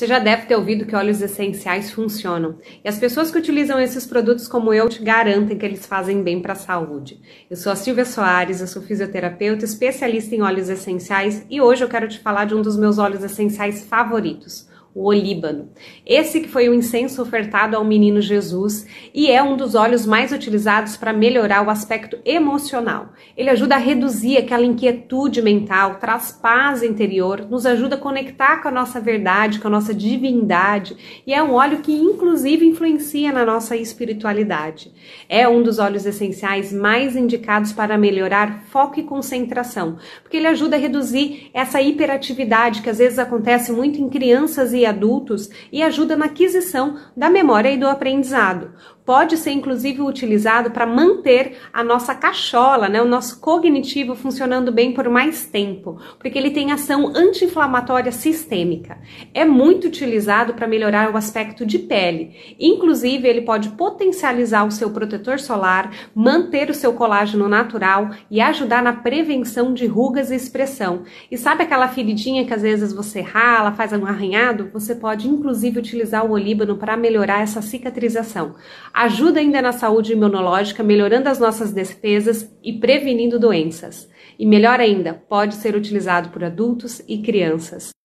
Você já deve ter ouvido que óleos essenciais funcionam. E as pessoas que utilizam esses produtos como eu te garantem que eles fazem bem para a saúde. Eu sou a Silvia Soares, eu sou fisioterapeuta, especialista em óleos essenciais e hoje eu quero te falar de um dos meus óleos essenciais favoritos o olíbano. Esse que foi o incenso ofertado ao menino Jesus e é um dos óleos mais utilizados para melhorar o aspecto emocional. Ele ajuda a reduzir aquela inquietude mental, traz paz interior, nos ajuda a conectar com a nossa verdade, com a nossa divindade e é um óleo que inclusive influencia na nossa espiritualidade. É um dos óleos essenciais mais indicados para melhorar foco e concentração, porque ele ajuda a reduzir essa hiperatividade que às vezes acontece muito em crianças e e adultos e ajuda na aquisição da memória e do aprendizado pode ser inclusive utilizado para manter a nossa cachola, né, o nosso cognitivo funcionando bem por mais tempo, porque ele tem ação anti-inflamatória sistêmica. É muito utilizado para melhorar o aspecto de pele. Inclusive, ele pode potencializar o seu protetor solar, manter o seu colágeno natural e ajudar na prevenção de rugas e expressão. E sabe aquela feridinha que às vezes você rala, faz um arranhado? Você pode inclusive utilizar o olíbano para melhorar essa cicatrização ajuda ainda na saúde imunológica, melhorando as nossas despesas e prevenindo doenças. E melhor ainda, pode ser utilizado por adultos e crianças.